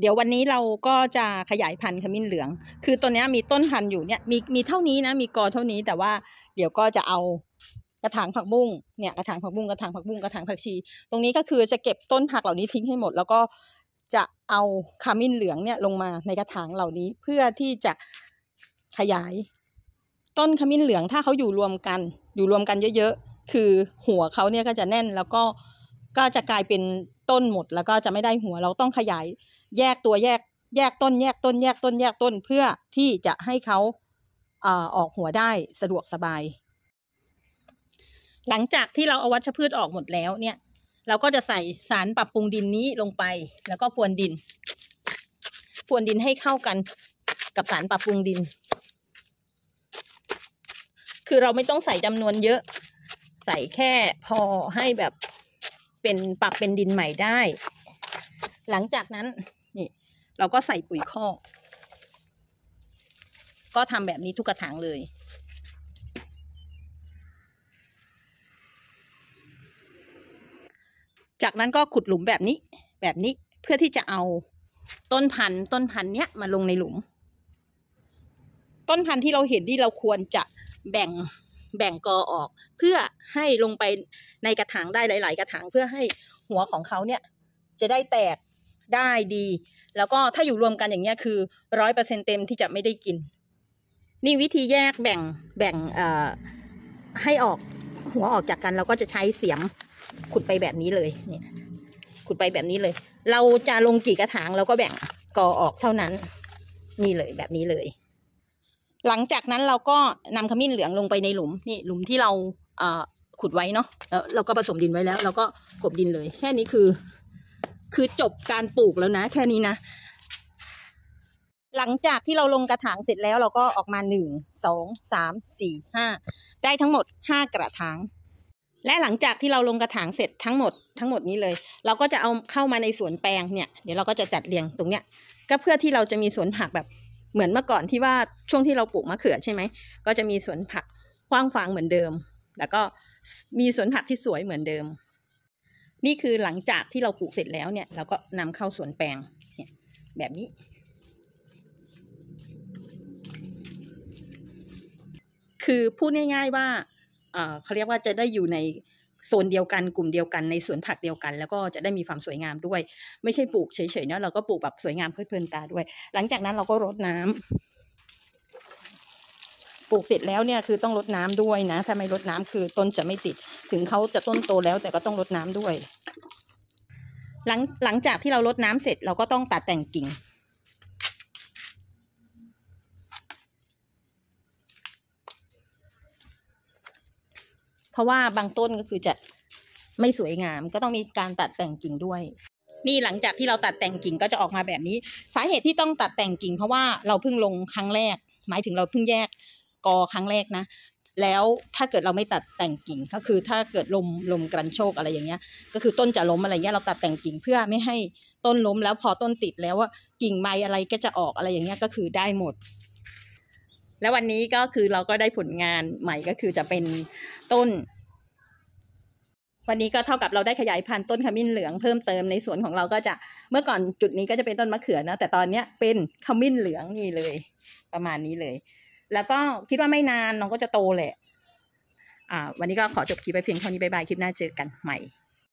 เดี๋ยววันนี้เราก็จะขยายพันธุ์ขมิ้นเหลือง คือตัวนี้มีต้นพันธุ์อยู่เนี่ย มีมีเท่านี้นะ มีกอเท่านี้ แต่ว่าเดี๋ยวก็จะเอากระถางผักบุ้งเนี่ย กระถางผักบุ้งกระถางผักบุ้งกระถางผักชี ตรงนี้ก็คือจะเก็บต้นผักเหล่านี้ทิ้งให้หมด แล้วก็จะเอาขมิ้นเหลืองเนี่ยลงมาในกระถางเหล่านี้ เพื่อที่จะขยายต้นขมิ้นเหลือง ถ้าเขาอยู่รวมกัน อยู่รวมกันเยอะๆคือหัวเขาเนี่ยก็จะแน่น แล้วก็ก็จะกลายเป็นต้นหมด แล้วก็จะไม่ได้หัว เราต้องขยายแยกตัวแยกแยกต้นแยกต้นแยกต้นแยกต้นเพื่อที่จะให้เขาออกหัวได้สะดวกสบาย หลังจากที่เราเอาวัชพืชออกหมดแล้วเนี่ย เราก็จะใส่สารปรับปรุงดินนี้ลงไป แล้วก็พรวนดินพรวนดินให้เข้ากัน กับสารปรับปรุงดิน คือเราไม่ต้องใส่จำนวนเยอะ ใส่แค่พอให้แบบเป็นปรับเป็นดินใหม่ได้ หลังจากนั้นเราก็ใส่ปุ๋ยคอก ก็ทำแบบนี้ทุกกระถางเลย จากนั้นก็ขุดหลุมแบบนี้ แบบนี้เพื่อที่จะเอาต้นพันธุ์ต้นพันธุ์เนี้ยมาลงในหลุม ต้นพันธุ์ที่เราเห็นที่เราควรจะแบ่งแบ่งกอออก เพื่อให้ลงไปในกระถางได้หลาย ๆ กระถางเพื่อให้หัวของเขาเนี่ย จะได้แตกได้ดี แล้วก็ถ้าอยู่รวมกันอย่างเงี้ยคือร้อยเปอร์เซ็นเต็มที่จะไม่ได้กิน นี่วิธีแยกแบ่งแบ่งให้ออกหัวออกจากกัน เราก็จะใช้เสียมขุดไปแบบนี้เลยเนี่ยขุดไปแบบนี้เลย เราจะลงกี่กระถาง เราก็แบ่ง กอออกเท่านั้นนี่เลยแบบนี้เลย หลังจากนั้นเราก็นำขมิ้นเหลืองลงไปในหลุมนี่หลุมที่เราเขุดไว้เนาะแล้วเราก็ผสมดินไว้แล้วเราก็กบดินเลย แค่นี้คือคือจบการปลูกแล้วนะ แค่นี้นะ หลังจากที่เราลงกระถางเสร็จแล้วเราก็ออกมาหนึ่งสองสามสี่ห้าได้ทั้งหมดห้ากระถาง และหลังจากที่เราลงกระถางเสร็จทั้งหมดทั้งหมดนี้เลย เราก็จะเอาเข้ามาในสวนแปลงเนี่ย เดี๋ยวเราก็จะจัดเรียงตรงเนี้ย ก็เพื่อที่เราจะมีสวนผักแบบเหมือนเมื่อก่อนที่ว่าช่วงที่เราปลูกมะเขือใช่ไหม ก็จะมีสวนผักกว้างขวางเหมือนเดิม แล้วก็มีสวนผักที่สวยเหมือนเดิมนี่คือหลังจากที่เราปลูกเสร็จแล้วเนี่ยเราก็นำเข้าสวนแปลง เนี่ยแบบนี้ คือพูดง่าย ๆว่าเขาเรียกว่าจะได้อยู่ในโซนเดียวกันกลุ่มเดียวกันในสวนผักเดียวกัน แล้วก็จะได้มีความสวยงามด้วยไม่ใช่ปลูกเฉยๆเนาะเราก็ปลูกแบบสวยงามเพลิอเพลินตา ด้วย หลังจากนั้น เราก็รดน้ำ ปลูกเสร็จแล้วเนี่ย คือต้องรดน้ำด้วยนะถ้าไม่รดน้ำคือต้นจะไม่ติดถึงเขาจะต้นโตแล้วแต่ก็ต้องรดน้ำด้วย หลังหลังจากที่เรารดน้ำเสร็จเราก็ต้องตัดแต่งกิ่ง เพราะว่าบางต้นก็คือจะไม่สวยงาม ก็ต้องมีการตัดแต่งกิ่งด้วย นี่หลังจากที่เราตัดแต่งกิ่งก็จะออกมาแบบนี้ สาเหตุที่ต้องตัดแต่งกิ่งเพราะว่าเราเพิ่งลงครั้งแรก หมายถึงเราเพิ่งแยกกอครั้งแรกนะแล้วถ้าเกิดเราไม่ตัดแต่งกิ่งก็คือถ้าเกิดลมลมกรันโชกอะไรอย่างเงี้ย ก็คือต้นจะล้มอะไรเงี้ยเราตัดแต่งกิ่งเพื่อไม่ให้ต้นล้มแล้วพอต้นติดแล้วว่ากิ่งใบอะไรก็จะออกอะไรอย่างเงี้ย ก็คือได้หมด แล้ววันนี้ก็คือเราก็ได้ผลงานใหม่ก็คือจะเป็นต้น วันนี้ก็เท่ากับเราได้ขยายพันธุ์ต้นขมิ้นเหลืองเพิ่มเติมในสวนของเราก็จะเมื่อก่อนจุดนี้ก็จะเป็นต้นมะเขือนะแต่ตอนเนี้ยเป็นขมิ้นเหลืองนี่เลย ประมาณนี้เลยแล้วก็คิดว่าไม่นาน น้องก็จะโตแหละ อ่า วันนี้ก็ขอจบคลิปไปเพียงเท่านี้บายบายคลิปหน้าเจอกันใหม่